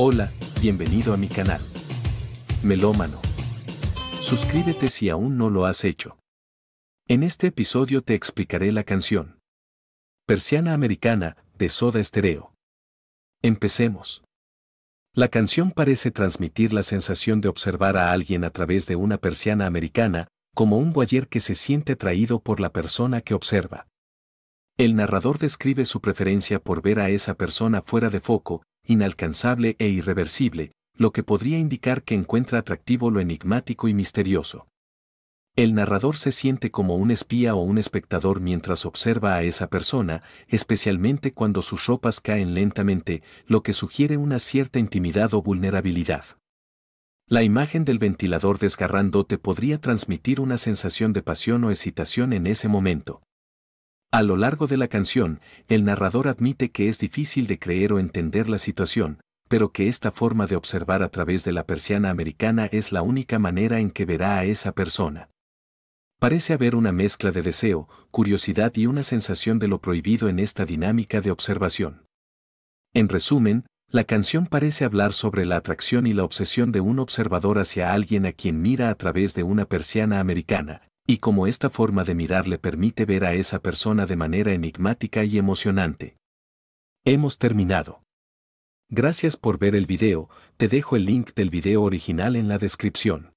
Hola, bienvenido a mi canal. Melómano. Suscríbete si aún no lo has hecho. En este episodio te explicaré la canción. Persiana Americana, de Soda Estereo. Empecemos. La canción parece transmitir la sensación de observar a alguien a través de una persiana americana, como un guayer que se siente atraído por la persona que observa. El narrador describe su preferencia por ver a esa persona fuera de foco, inalcanzable e irreversible, lo que podría indicar que encuentra atractivo lo enigmático y misterioso. El narrador se siente como un espía o un espectador mientras observa a esa persona, especialmente cuando sus ropas caen lentamente, lo que sugiere una cierta intimidad o vulnerabilidad. La imagen del ventilador desgarrando te podría transmitir una sensación de pasión o excitación en ese momento. A lo largo de la canción, el narrador admite que es difícil de creer o entender la situación, pero que esta forma de observar a través de la persiana americana es la única manera en que verá a esa persona. Parece haber una mezcla de deseo, curiosidad y una sensación de lo prohibido en esta dinámica de observación. En resumen, la canción parece hablar sobre la atracción y la obsesión de un observador hacia alguien a quien mira a través de una persiana americana, y como esta forma de mirar le permite ver a esa persona de manera enigmática y emocionante. Hemos terminado. Gracias por ver el video, te dejo el link del video original en la descripción.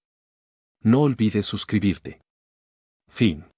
No olvides suscribirte. Fin.